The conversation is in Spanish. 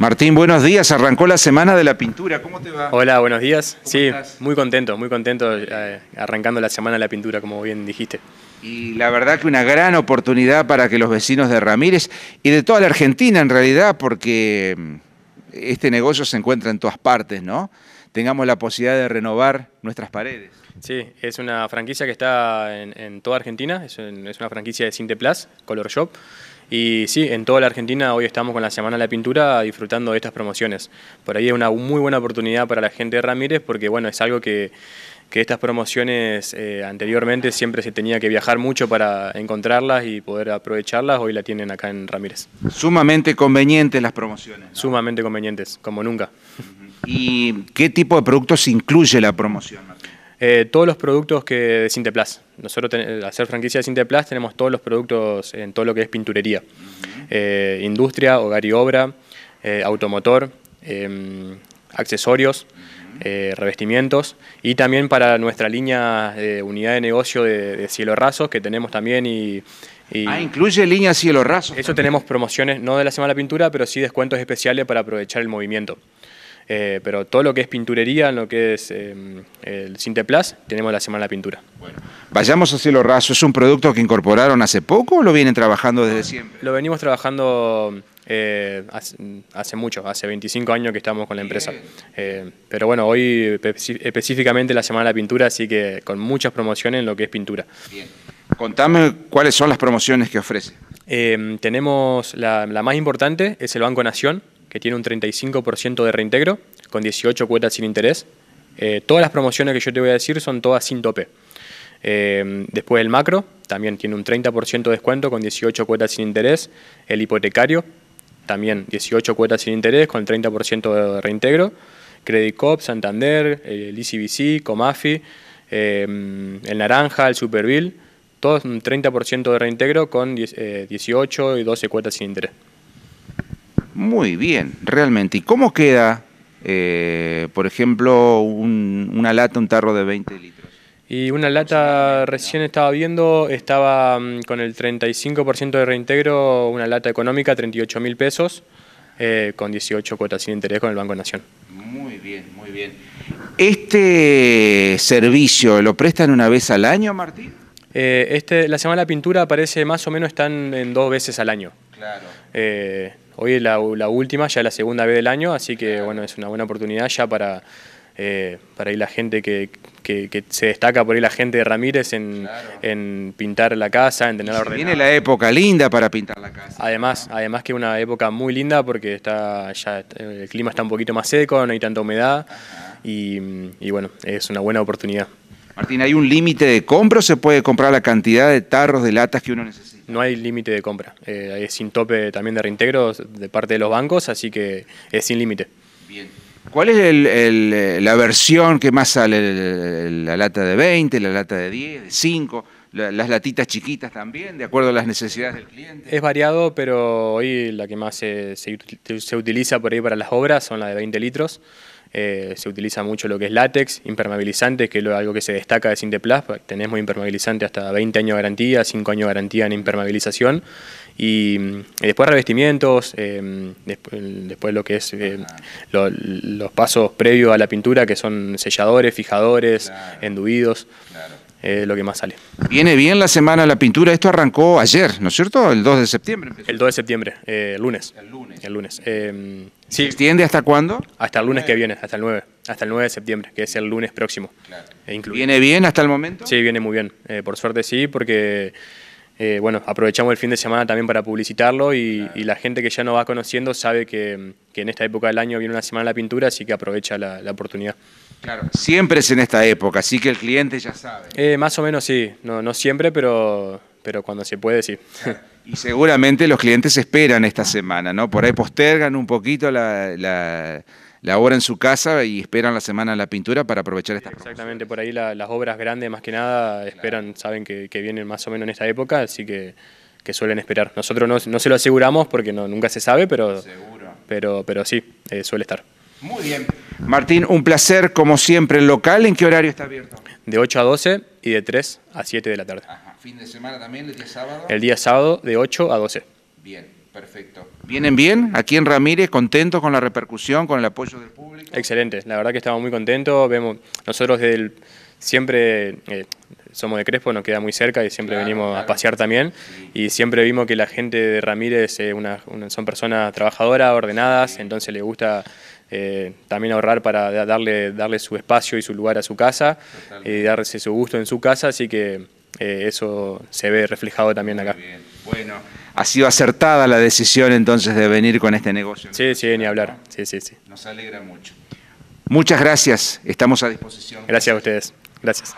Martín, buenos días. Arrancó la semana de la pintura. ¿Cómo te va? Hola, buenos días. Sí, muy contento, muy contento eh, arrancando la semana de la pintura, como bien dijiste. Y la verdad que una gran oportunidad para que los vecinos de Ramírez y de toda la Argentina en realidad, porque mm, este negocio se encuentra en todas partes, ¿no? Tengamos la posibilidad de renovar nuestras paredes. Sí, es una franquicia que está en, toda Argentina, es, una franquicia de Sinteplas, Color Shop. Y sí, en toda la Argentina hoy estamos con la Semana de la Pintura disfrutando de estas promociones. Por ahí es una muy buena oportunidad para la gente de Ramírez porque bueno, es algo que, estas promociones eh, anteriormente siempre se tenía que viajar mucho para encontrarlas y poder aprovecharlas, hoy la tienen acá en Ramírez. Sumamente convenientes las promociones. Sumamente convenientes, como nunca. ¿Y qué tipo de productos incluye la promoción? Eh, todos los productos que de Sinteplas. Nosotros, al ser franquicia de Sinteplas, tenemos todos los productos en todo lo que es pinturería. Eh, industria, hogar y obra, eh, automotor, em, accesorios, revestimientos y también para nuestra línea de unidad de negocio de, de cielo rasos que tenemos también y, ah, incluye línea cielo raso. Eso tenemos promociones, no de la Semana de la Pintura, pero sí descuentos especiales para aprovechar el movimiento. Eh, pero todo lo que es pinturería, lo que es eh, el Sinteplas, tenemos la Semana de la Pintura. vayamos a Cielo Raso, ¿es un producto que incorporaron hace poco o lo vienen trabajando desde siempre? Lo venimos trabajando eh, hace, mucho, hace 25 años que estamos con la empresa. Eh, pero bueno, hoy específicamente la Semana de la Pintura, así que con muchas promociones en lo que es pintura. Bien. Contame cuáles son las promociones que ofrece. tenemos, la más importante es el Banco Nación, que tiene un 35% de reintegro, con 18 cuotas sin interés. Eh, todas las promociones que yo te voy a decir son todas sin tope. Eh, después el macro, también tiene un 30% de descuento con 18 cuotas sin interés. El hipotecario, también 18 cuotas sin interés con 30% de reintegro. Credit Cop, Santander, el ICBC, e Comafi, eh, el Naranja, el Superville, todos un 30% de reintegro con 18 y 12 cuotas sin interés. Muy bien, realmente. ¿Y cómo queda, eh, por ejemplo, una lata, un tarro de 20 litros? Y una lata, recién estaba viendo, estaba mm, con el 35% de reintegro, una lata económica, 38 mil pesos, eh, con 18 cuotas sin interés con el Banco Nación. Muy bien, muy bien. ¿Este servicio lo prestan una vez al año, Martín? Eh, este, la Semana de la Pintura parece más o menos están en dos veces al año. Claro. Hoy es la, última, ya es la segunda vez del año, así que bueno, es una buena oportunidad ya para, eh, para ir la gente que, se destaca por ahí la gente de Ramírez en, pintar la casa, en tener ordenada. Viene la época linda para pintar la casa. Además, además que una época muy linda porque está ya el clima está un poquito más seco, no hay tanta humedad y, y bueno, es una buena oportunidad. Martín, ¿hay un límite de compra se puede comprar la cantidad de tarros, de latas que uno necesita? no hay límite de compra. Eh, es sin tope también de reintegro de parte de los bancos, así que es sin límite. Bien. ¿Cuál es eh, la versión que más sale? ¿La lata de 20, la lata de 10, de 5? las latitas chiquitas también, de acuerdo a las necesidades del cliente. Es variado, pero hoy la que más se, utiliza por ahí para las obras son las de 20 litros. Eh, se utiliza mucho lo que es látex, impermeabilizante, que es algo que se destaca de Sinteplast. Tenemos impermeabilizante hasta 20 años de garantía, 5 años de garantía en impermeabilización. Y, después revestimientos, eh, después, después, lo que es eh, los pasos previos a la pintura, que son selladores, fijadores, enduidos. lo que más sale. Viene bien la semana la pintura, esto arrancó ayer, ¿no es cierto? El 2 de septiembre. El 2 de septiembre, lunes. El lunes. El lunes. ¿Se extiende hasta cuándo? Hasta el lunes que viene, hasta el 9, hasta el 9 de septiembre, que es el lunes próximo. E ¿Viene bien hasta el momento? Sí, viene muy bien. Eh, por suerte sí, porque eh, bueno, aprovechamos el fin de semana también para publicitarlo y, la gente que ya nos va conociendo sabe que, en esta época del año viene una semana de la pintura, así que aprovecha la, oportunidad. Claro, siempre es en esta época, así que el cliente ya sabe. Eh, más o menos sí, no, no siempre, pero, pero cuando se puede sí. Y seguramente los clientes esperan esta semana, ¿no? Por ahí postergan un poquito la, obra en su casa y esperan la semana la pintura para aprovechar esta Exactamente, por ahí las obras grandes más que nada esperan, saben que, vienen más o menos en esta época, así que, que suelen esperar. Nosotros no, no, se lo aseguramos porque no, nunca se sabe, pero, pero, pero sí, eh, suele estar. Muy bien. Martín, un placer como siempre. ¿El local en qué horario está abierto? De 8 a 12 y de 3 a 7 de la tarde. Fin de semana también, el día sábado. El día sábado de 8 a 12. Bien, perfecto. ¿Vienen bien? Aquí en Ramírez, contentos con la repercusión, con el apoyo del público. Excelente, la verdad que estamos muy contentos. Vemos, nosotros del siempre eh, somos de Crespo, nos queda muy cerca y siempre venimos a pasear también. Y siempre vimos que la gente de Ramírez eh, una, son personas trabajadoras, ordenadas, entonces les gusta eh, también ahorrar para darle, darle su espacio y su lugar a su casa y darse su gusto en su casa. Así que eso se ve reflejado también acá. Bueno, ha sido acertada la decisión entonces de venir con este negocio. Sí, sí, ni hablar. Sí, sí, sí. Nos alegra mucho. Muchas gracias, estamos a disposición. Gracias a ustedes, gracias.